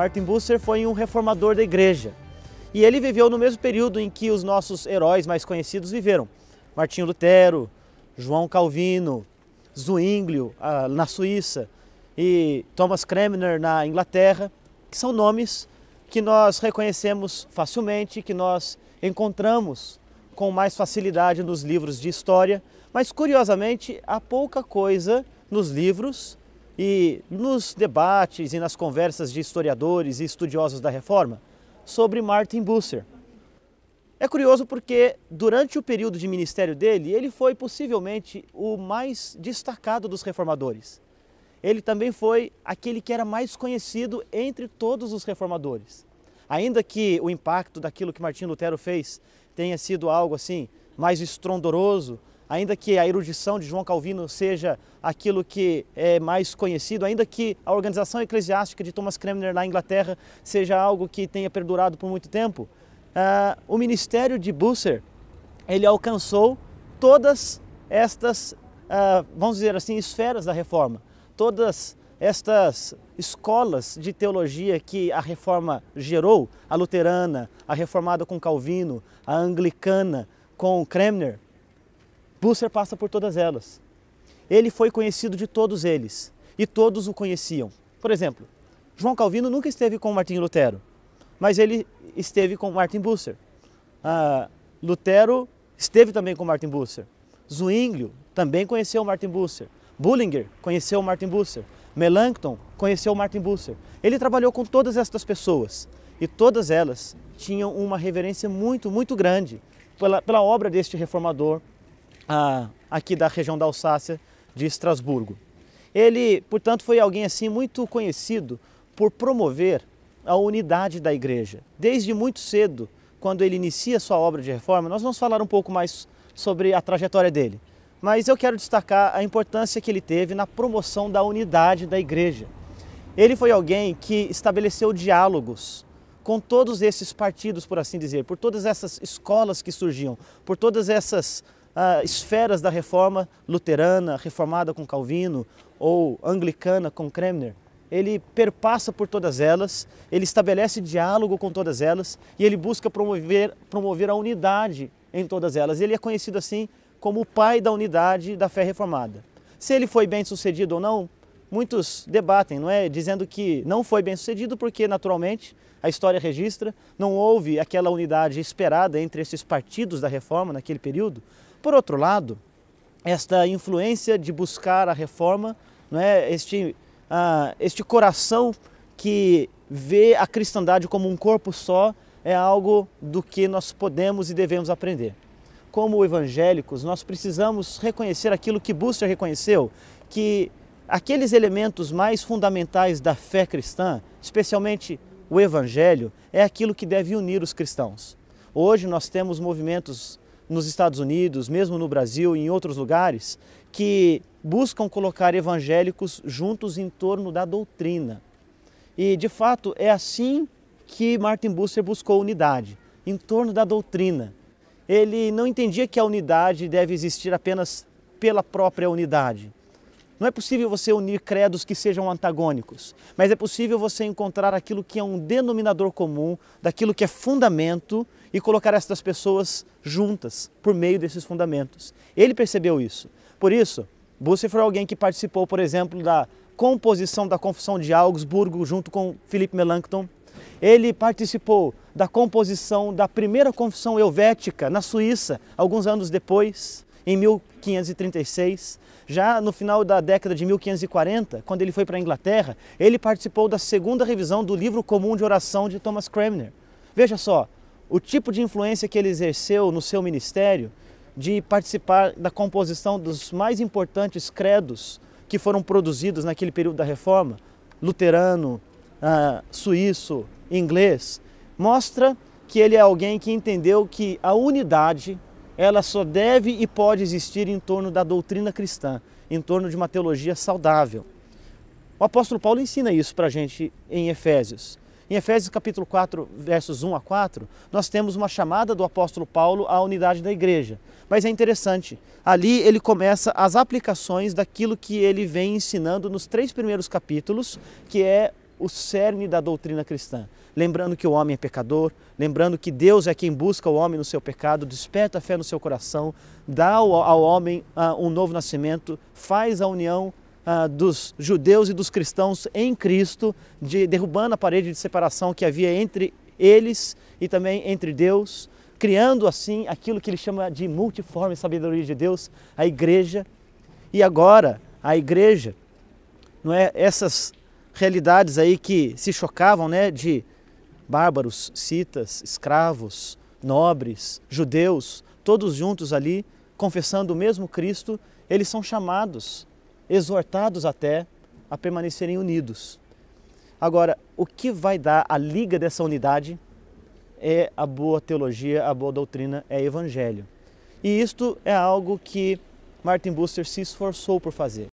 Martin Buster foi um reformador da igreja. E ele viveu no mesmo período em que os nossos heróis mais conhecidos viveram. Martinho Lutero, João Calvino, Zwinglio ah, na Suíça e Thomas Kremner na Inglaterra, que são nomes que nós reconhecemos facilmente, que nós encontramos com mais facilidade nos livros de história, mas curiosamente há pouca coisa nos livros e nos debates e nas conversas de historiadores e estudiosos da reforma sobre Martin Bucer. É curioso porque durante o período de ministério dele, ele foi possivelmente o mais destacado dos reformadores. Ele também foi aquele que era mais conhecido entre todos os reformadores. Ainda que o impacto daquilo que Martim Lutero fez tenha sido algo assim mais estrondoroso, ainda que a erudição de João Calvino seja aquilo que é mais conhecido, ainda que a organização eclesiástica de Thomas Kremner na Inglaterra seja algo que tenha perdurado por muito tempo, uh, o ministério de Busser ele alcançou todas estas, uh, vamos dizer assim, esferas da reforma, todas estas escolas de teologia que a reforma gerou, a luterana, a reformada com Calvino, a anglicana com Kremner, Busser passa por todas elas. Ele foi conhecido de todos eles e todos o conheciam. Por exemplo, João Calvino nunca esteve com Martinho Lutero, mas ele esteve com Martin Busser. Ah, Lutero esteve também com Martin Busser. Zwinglio também conheceu Martin Busser. Bullinger conheceu Martin Busser. Melanchthon conheceu Martin Busser. Ele trabalhou com todas estas pessoas e todas elas tinham uma reverência muito, muito grande pela, pela obra deste reformador, ah, aqui da região da Alsácia de Estrasburgo. Ele, portanto, foi alguém assim muito conhecido por promover a unidade da igreja. Desde muito cedo, quando ele inicia sua obra de reforma, nós vamos falar um pouco mais sobre a trajetória dele. Mas eu quero destacar a importância que ele teve na promoção da unidade da igreja. Ele foi alguém que estabeleceu diálogos com todos esses partidos, por assim dizer, por todas essas escolas que surgiam, por todas essas ah, esferas da reforma luterana, reformada com Calvino, ou anglicana com Kremner. Ele perpassa por todas elas, ele estabelece diálogo com todas elas e ele busca promover, promover a unidade em todas elas. Ele é conhecido assim como o pai da unidade da fé reformada. Se ele foi bem sucedido ou não, muitos debatem, não é? Dizendo que não foi bem sucedido porque, naturalmente, a história registra, não houve aquela unidade esperada entre esses partidos da reforma naquele período, por outro lado, esta influência de buscar a reforma, é este, ah, este coração que vê a cristandade como um corpo só, é algo do que nós podemos e devemos aprender. Como evangélicos, nós precisamos reconhecer aquilo que Buster reconheceu, que aqueles elementos mais fundamentais da fé cristã, especialmente o evangelho, é aquilo que deve unir os cristãos. Hoje nós temos movimentos nos Estados Unidos, mesmo no Brasil e em outros lugares, que buscam colocar evangélicos juntos em torno da doutrina. E, de fato, é assim que Martin Buster buscou unidade, em torno da doutrina. Ele não entendia que a unidade deve existir apenas pela própria unidade, não é possível você unir credos que sejam antagônicos, mas é possível você encontrar aquilo que é um denominador comum, daquilo que é fundamento e colocar essas pessoas juntas por meio desses fundamentos. Ele percebeu isso. Por isso, você foi alguém que participou, por exemplo, da composição da Confissão de Augsburgo junto com Filipe Melanchthon. Ele participou da composição da primeira Confissão Helvética na Suíça, alguns anos depois, em 1536. Já no final da década de 1540, quando ele foi para a Inglaterra, ele participou da segunda revisão do livro comum de oração de Thomas Cranmer. Veja só, o tipo de influência que ele exerceu no seu ministério de participar da composição dos mais importantes credos que foram produzidos naquele período da reforma, luterano, uh, suíço, inglês, mostra que ele é alguém que entendeu que a unidade ela só deve e pode existir em torno da doutrina cristã, em torno de uma teologia saudável. O apóstolo Paulo ensina isso para a gente em Efésios. Em Efésios capítulo 4, versos 1 a 4, nós temos uma chamada do apóstolo Paulo à unidade da igreja. Mas é interessante, ali ele começa as aplicações daquilo que ele vem ensinando nos três primeiros capítulos, que é o cerne da doutrina cristã. Lembrando que o homem é pecador, lembrando que Deus é quem busca o homem no seu pecado, desperta a fé no seu coração, dá ao homem uh, um novo nascimento, faz a união uh, dos judeus e dos cristãos em Cristo, de, derrubando a parede de separação que havia entre eles e também entre Deus, criando assim aquilo que ele chama de multiforme sabedoria de Deus, a igreja. E agora, a igreja, não é essas realidades aí que se chocavam, né, de bárbaros, citas, escravos, nobres, judeus, todos juntos ali confessando o mesmo Cristo, eles são chamados, exortados até a permanecerem unidos. Agora, o que vai dar a liga dessa unidade é a boa teologia, a boa doutrina, é evangelho. E isto é algo que Martin Buster se esforçou por fazer.